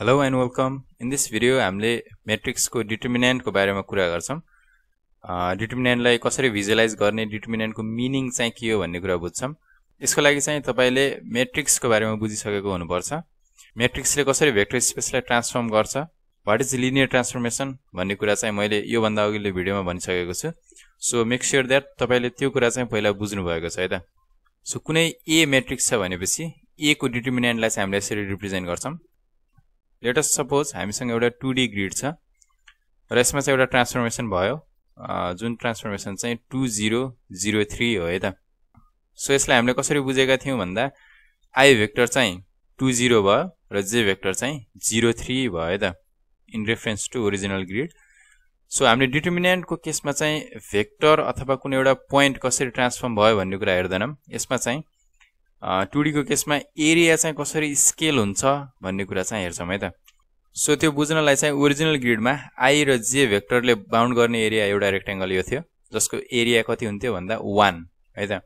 hello and welcome in this video हामीले मेट्रिक्सको डिटर्मिनेन्टको बारेमा कुरा गर्छौँ डिटर्मिनेन्टलाई कसरी भिजुलाइज गर्ने डिटर्मिनेन्टको मिनिङ चाहिँ के हो भन्ने कुरा बुझ्छौँ यसको लागि चाहिँ तपाईँले मेट्रिक्सको बारेमा बुझिसकेको हुनुपर्छ मेट्रिक्सले कसरी भेक्टर स्पेसलाई ट्रान्सफर्म गर्छ वाट इज लिनियर ट्रान्सफर्मेसन भन्ने कुरा चाहिँ मैले योभन्दा अघिल्लो भिडियोमा भनिसकेको छु सो मेक स्योर द्याट तपाईँले त्यो कुरा चाहिँ पहिला बुझ्नुभएको छ है त सो कुनै ए मेट्रिक्स छ भनेपछि ए को डिटर्मिनेन्टलाई चाहिँ हामीले यसरी रिप्रेजेन्ट गर्छौँ लेटेस्ट सपोज हामीसँग एउटा टु डी ग्रिड छ र यसमा चाहिँ एउटा ट्रान्सफर्मेसन भयो जुन ट्रान्सफर्मेसन चाहिँ टु जिरो जिरो थ्री हो है त सो यसलाई हामीले कसरी बुझेका थियौँ भन्दा आई भेक्टर चाहिँ टु जिरो भयो र जे भेक्टर चाहिँ जिरो थ्री भयो है त in reference to original grid so हामीले डिटर्मिनेन्टको केसमा चाहिँ भेक्टर अथवा कुनै एउटा पोइन्ट कसरी ट्रान्सफर्म भयो भन्ने कुरा हेर्दैनौँ यसमा चाहिँ टुडीको केसमा एरिया चाहिँ कसरी स्केल हुन्छ भन्ने कुरा चाहिँ हेर्छौँ है त सो त्यो बुझ्नलाई चाहिँ ओरिजिनल ग्रिडमा आई र जे भेक्टरले बााउन्ड गर्ने एरिया एउटा रेक्टेङ्गल यो थियो जसको एरिया कति हुन्थ्यो भन्दा वान है त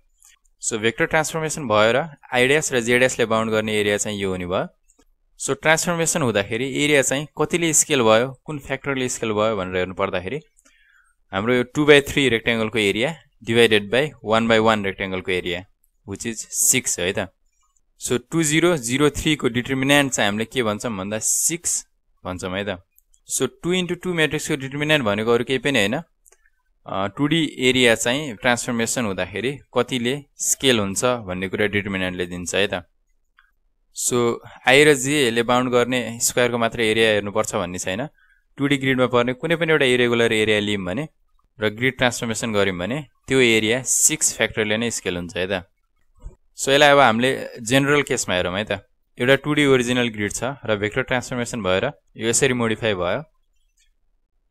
सो भेक्टर ट्रान्सफर्मेसन भएर आइडियास र जेडियासले बााउन्ड गर्ने एरिया चाहिँ यो हुने भयो सो ट्रान्सफर्मेसन हुँदाखेरि एरिया चाहिँ कतिले स्केल भयो कुन फ्याक्टरले स्केल भयो भनेर हेर्नु पर्दाखेरि हाम्रो यो टू बाई थ्री रेक्टेङ्गलको area divided by one by one रेक्टेङ्गलको एरिया विच इज सिक्स है त सो टू जिरो जिरो थ्रीको डिटर्मिनेन्ट चाहिँ हामीले के भन्छौँ भन्दा सिक्स भन्छौँ है त सो टू इन्टु टू म्याट्रिक्सको डिटर्मिनेन्ट भनेको अरू केही पनि होइन टु डी एरिया चाहिँ ट्रान्सफर्मेसन हुँदाखेरि कतिले स्केल हुन्छ भन्ने कुरा डिटर्मिनेन्टले दिन्छ है त सो आएर जेले बााउन्ड गर्ने स्क्वायरको मात्र एरिया हेर्नुपर्छ भन्ने छैन टु डी ग्रिडमा पर्ने कुनै पनि एउटा इरेगुलर एरिया लियौँ भने र ग्रिड ट्रान्सफर्मेसन गऱ्यौँ भने त्यो एरिया सिक्स फ्याक्टरले नै स्केल हुन्छ है त सो यसलाई अब हामीले जेनरल केसमा हेरौँ है त एउटा टु डी ओरिजिनल ग्रिड छ र भेक्टर ट्रान्सफर्मेसन भएर यो यसरी मोडिफाई भयो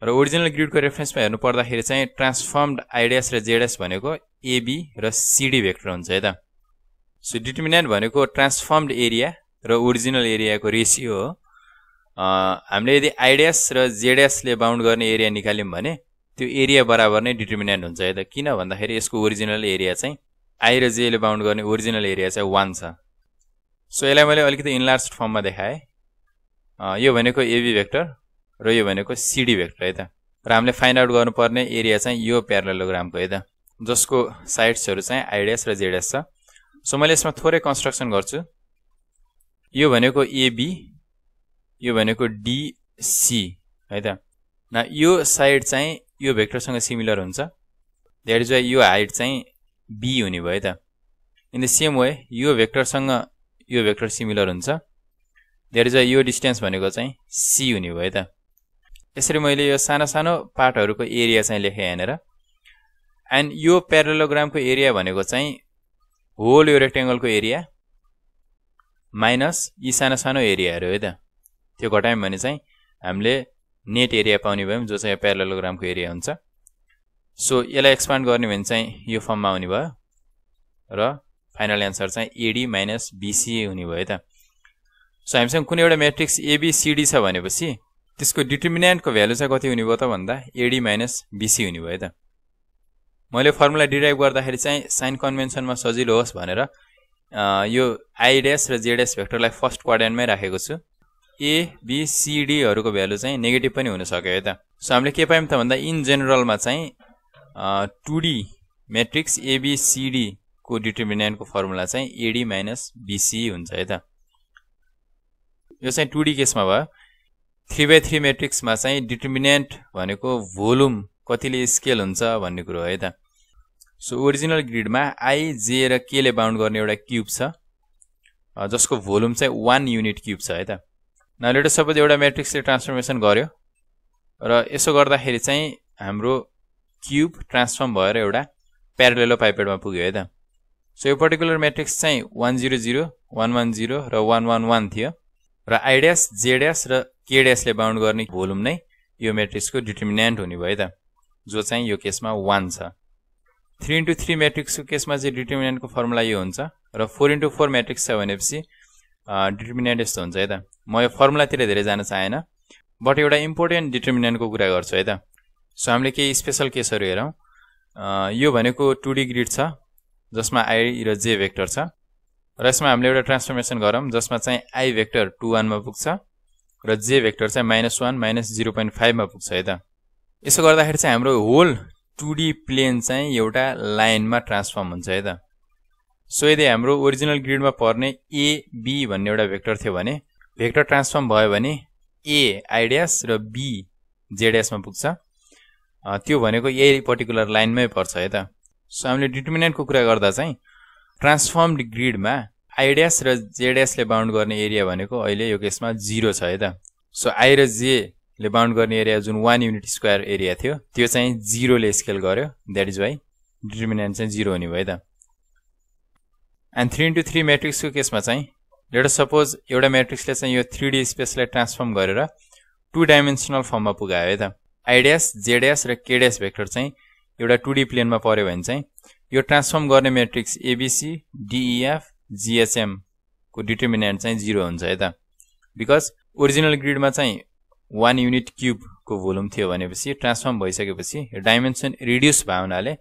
र ओरिजिनल ग्रिडको रेफरेन्समा हेर्नु पर्दाखेरि चाहिँ ट्रान्सफर्म्ड आइडिएस र जेडिएस भनेको एबी र सिडी भेक्टर हुन्छ है त सो डिटर्मिनेन्ट भनेको ट्रान्सफर्म्ड एरिया र ओरिजिनल एरियाको रेसियो हो हामीले यदि आइडिएस र जेडिएसले बााउन्ड गर्ने एरिया निकाल्यौँ भने त्यो एरिया बराबर नै डिटर्मिनेन्ट हुन्छ है त किन भन्दाखेरि यसको ओरिजिनल एरिया चाहिँ आई र जेले बााउन्ड गर्ने ओरिजिनल एरिया चाहिँ वान छ सो यसलाई मैले अलिकति इन्लार्ज फर्ममा देखाएँ यो भनेको एबी भेक्टर र यो भनेको सिडी भेक्टर है त र हामीले फाइन्ड आउट गर्नुपर्ने एरिया चाहिँ यो प्यारलोग्रामको है त जसको साइड्सहरू चाहिँ आइडिएस र जेडिएस छ सो मैले यसमा थोरै कन्स्ट्रक्सन गर्छु यो भनेको एबी यो भनेको डिसी है त न यो साइड चाहिँ यो भेक्टरसँग सिमिलर हुन्छ द्याट इज वाइ यो हाइट चाहिँ बी हुने भयो त इन द सेम वे यो भेक्टरसँग यो भेक्टर सिमिलर हुन्छ धेर इज अ यो डिस्टेन्स भनेको चाहिँ सी हुने भयो त यसरी मैले यो सानो सानो पार्टहरूको एरिया चाहिँ लेखेँ यहाँनिर एन्ड यो प्यारलोग्रामको एरिया भनेको चाहिँ होल यो रेक्टेङ्गलको एरिया माइनस यी सानो सानो एरियाहरू हो त त्यो घटायौँ भने चाहिँ हामीले नेट एरिया पाउने भयौँ जो चाहिँ प्यारलोग्रामको एरिया हुन्छ सो यसलाई एक्सपान्ड गर्ने भने चाहिँ यो फर्ममा हुने भयो र फाइनल एन्सर चाहिँ एडी माइनस बिसिए हुने भयो त सो हामीसँग कुनै एउटा म्याट्रिक्स एबिसिडी छ भनेपछि त्यसको डिटर्मिनेन्टको भ्यालु चाहिँ कति हुने भयो त भन्दा एडी माइनस बिसी हुने भयो त मैले फर्मुला डिराइभ गर्दाखेरि चाहिँ साइन कन्भेन्सनमा सजिलो होस् भनेर यो आइडेस र जेडेस भेक्टरलाई फर्स्ट क्वाड्रेन्टमै राखेको छु एबिसिडीहरूको भ्यालु चाहिँ नेगेटिभ पनि हुनसक्यो है त सो हामीले के पायौँ त भन्दा इन जेनरलमा चाहिँ टु डी मेट्रिक्स एबिसिडीको डिटर्मिनेन्टको फर्मुला चाहिँ एडी माइनस बिसी हुन्छ है त यो चाहिँ टु डी केसमा भयो थ्री बाई थ्री मेट्रिक्समा चाहिँ डिटर्मिनेन्ट भनेको भोल्युम कतिले स्केल हुन्छ भन्ने कुरो हो है त सो ओरिजिनल ग्रिडमा आई जे र केले बााउन्ड गर्ने एउटा क्युब छ जसको भोल्युम चाहिँ वान युनिट क्युब छ है त न सपोज एउटा मेट्रिक्सले ट्रान्सफर्मेसन गर्यो र यसो गर्दाखेरि चाहिँ हाम्रो क्युब ट्रान्सफर्म भएर एउटा प्यारलेलो पाइपेडमा पुग्यो है त सो यो पर्टिकुलर म्याट्रिक्स चाहिँ one zero zero one one zero र वान वान वान थियो र आइड्यास जेड्यास र केड्यासले बााउन्ड गर्ने भोल्युम नै यो म्याट्रिक्सको डिटर्मिनेन्ट हुने भयो त जो चाहिँ यो केसमा वान छ थ्री इन्टु थ्री म्याट्रिक्सको केसमा चाहिँ डिटर्मिनेन्टको फर्मुला यो हुन्छ र फोर इन्टु फोर म्याट्रिक्स छ भनेपछि डिटर्मिनेन्ट यस्तो हुन्छ है त म यो फर्मुलातिर धेरै जान चाहेन बट एउटा इम्पोर्टेन्ट डिटर्मिनेन्टको कुरा गर्छु है त सो हामीले केही स्पेसल केसहरू हेरौँ यो भनेको टु डी ग्रिड छ जसमा आई र जे भेक्टर छ र यसमा हामीले एउटा ट्रान्सफर्मेसन गरौँ जसमा चाहिँ आई भेक्टर टु वानमा पुग्छ र जे भेक्टर चाहिँ minus one minus zero point फाइभमा पुग्छ है त यसो गर्दाखेरि चाहिँ हाम्रो होल टु डी प्लेन चाहिँ एउटा लाइनमा ट्रान्सफर्म हुन्छ है त सो यदि हाम्रो ओरिजिनल ग्रिडमा पर्ने ए बी भन्ने एउटा भेक्टर थियो भने भेक्टर ट्रान्सफर्म भयो भने ए आइडियास र बी जेडिएसमा पुग्छ त्यो भनेको यही पर्टिकुलर लाइनमै पर्छ है त सो हामीले डिटर्मिनेन्टको कुरा गर्दा चाहिँ ट्रान्सफर्मड ग्रिडमा आइडियास र जेडिएसले बााउन्ड गर्ने एरिया भनेको अहिले यो केसमा जिरो छ है त सो आई र जेले बााउन्ड गर्ने एरिया जुन वान युनिट स्क्वायर एरिया थियो त्यो चाहिँ जिरोले स्केल गर्यो द्याट इज वाइ डिटर्मिनेन्ट चाहिँ जिरो हुने भयो त एन्ड थ्री इन्टु थ्री म्याट्रिक्सको केसमा चाहिँ लेट सपोज एउटा म्याट्रिक्सले चाहिँ यो थ्री डी स्पेसलाई ट्रान्सफर्म गरेर टु डाइमेन्सनल फर्ममा पुगायो है त आइडिएस जेडिएस र केडिएस भेक्टर चाहिँ एउटा टु डी प्लेनमा पर्यो भने चाहिँ यो ट्रान्सफर्म गर्ने मेट्रिक्स एबिसी डिइएफ जिएचएमको डिटर्मिनेन्ट चाहिँ जिरो हुन्छ है त बिकज ओरिजिनल ग्रिडमा चाहिँ वान युनिट क्युबको भोल्युम थियो भनेपछि ट्रान्सफर्म भइसकेपछि यो डाइमेन्सन रिड्युस भए हुनाले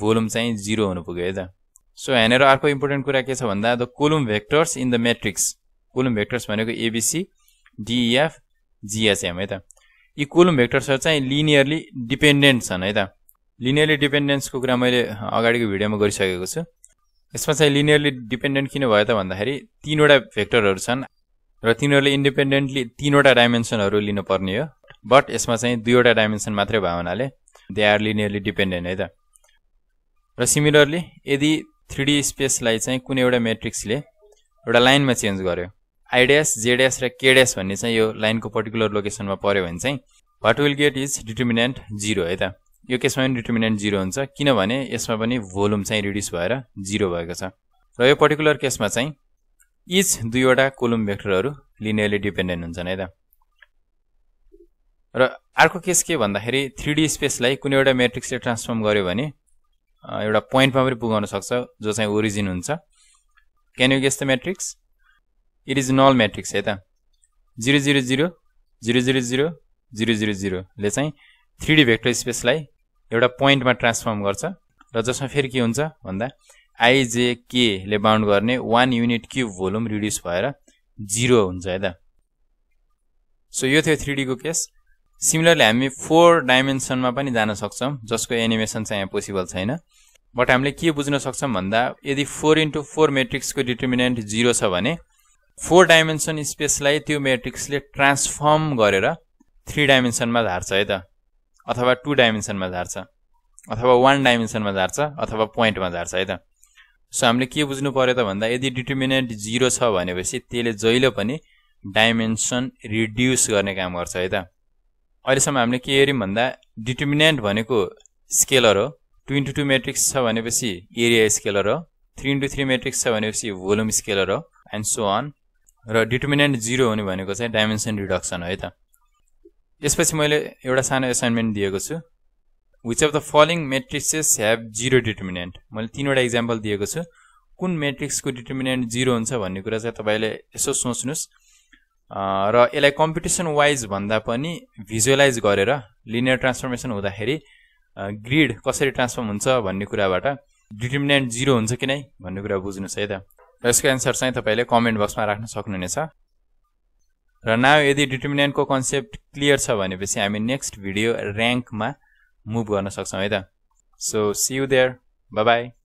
भोल्युम चाहिँ जिरो हुनु पुग्यो है त सो यहाँनिर अर्को इम्पोर्टेन्ट कुरा के छ भन्दा the column vectors in the matrix column vectors भनेको एबिसी डिइएफ जिएचएम है त यी कुलम भेक्टर्सहरू चाहिँ लिनियरली डिपेन्डेन्ट छन् है त लिनियरली डिपेन्डेन्सको कुरा मैले अगाडिको भिडियोमा गरिसकेको छु यसमा चाहिँ लिनियरली डिपेन्डेन्ट किन भयो त भन्दाखेरि तिनवटा भेक्टरहरू छन् र तिनीहरूले इन्डिपेन्डेन्टली तिनवटा डाइमेन्सनहरू लिनुपर्ने हो बट यसमा चाहिँ दुईवटा डाइमेन्सन मात्रै भयो हुनाले दे आर लिनियरली डिपेन्डेन्ट है त र सिमिलरली यदि थ्री डी स्पेसलाई चाहिँ कुनै एउटा मेट्रिक्सले एउटा लाइनमा चेन्ज गर्यो आइडिएस जेडिएस र केडिएस भन्ने चाहिँ यो लाइनको पर्टिकुलर लोकेसनमा पऱ्यो भने चाहिँ what will get is determinant zero है त यो केसमा पनि डिटर्मिनेन्ट जिरो हुन्छ किनभने यसमा पनि भोल्युम चाहिँ रिड्युस भएर जिरो भएको छ र यो पर्टिकुलर केसमा चाहिँ इच दुईवटा कोलुम भेक्टरहरू लिनियरली डिपेन्डेन्ट हुन्छन् है त र अर्को केस के भन्दाखेरि थ्री डी स्पेसलाई कुनै एउटा मेट्रिक्सले ट्रान्सफर्म गर्यो भने एउटा पोइन्टमा पनि पुगाउन सक्छ जो चाहिँ ओरिजिन हुन्छ can you guess the matrix it is null matrix है त zero zero zero zero zero zero zero zero जिरोले चाहिँ थ्री डी भेक्टर स्पेसलाई एउटा पोइन्टमा ट्रान्सफर्म गर्छ र जसमा फेरि के हुन्छ भन्दा आइजेकेले बााउन्ड गर्ने one unit cube volume reduce भएर जिरो हुन्छ है त सो यो थियो थ्री डीको केस सिमिलरली हामी फोर डाइमेन्सनमा पनि जान सक्छौँ जसको एनिमेसन चाहिँ यहाँ पोसिबल छैन बट हामीले के बुझ्न सक्छौँ भन्दा यदि फोर इन्टु फोर मेट्रिक्सको डिटर्मिनेन्ट जिरो छ भने फोर डाइमेन्सन स्पेसलाई त्यो मेट्रिक्सले ट्रान्सफर्म गरेर थ्री डाइमेन्सनमा झार्छ है त अथवा टु डाइमेन्सनमा झार्छ अथवा वान डाइमेन्सनमा झार्छ अथवा पोइन्टमा झार्छ है त सो हामीले के बुझ्नु पऱ्यो त भन्दा यदि डिटर्मिनेन्ट जिरो छ भनेपछि त्यसले जहिले पनि डाइमेन्सन रिड्युस गर्ने काम गर्छ है त अहिलेसम्म हामीले के हेऱ्यौँ भन्दा डिटर्मिनेन्ट भनेको स्केलर हो टु इन्टु टू मेट्रिक्स छ भनेपछि एरिया स्केलर हो थ्री इन्टु थ्री मेट्रिक्स छ भनेपछि भोल्युम स्केलर हो एन्ड सो अन र डिटर्मिनेन्ट जिरो हुने भनेको चाहिँ डाइमेन्सन रिडक्सन है त यसपछि मैले एउटा सानो एसाइनमेन्ट दिएको छु which of the following matrices have zero determinant मैले तिनवटा इक्जाम्पल दिएको छु कुन मेट्रिक्सको डिटर्मिनेन्ट जिरो हुन्छ भन्ने कुरा चाहिँ तपाईँले यसो सोच्नुहोस् र यसलाई कम्पिटिसन वाइज भन्दा पनि भिजुअलाइज गरेर लिनियर ट्रान्सफर्मेसन हुँदाखेरि ग्रिड कसरी ट्रान्सफर्म हुन्छ भन्ने कुराबाट डिटर्मिनेन्ट जिरो हुन्छ कि नै भन्ने कुरा बुझ्नुहोस् है त यसको एन्सर चाहिँ तपाईँले कमेन्ट बक्समा राख्न सक्नुहुनेछ र न यदि डिटर्मिनेन्टको कन्सेप्ट क्लियर छ भनेपछि हामी नेक्स्ट भिडियो ऱ्याङ्कमा मुभ गर्न सक्छौँ है त so see you there by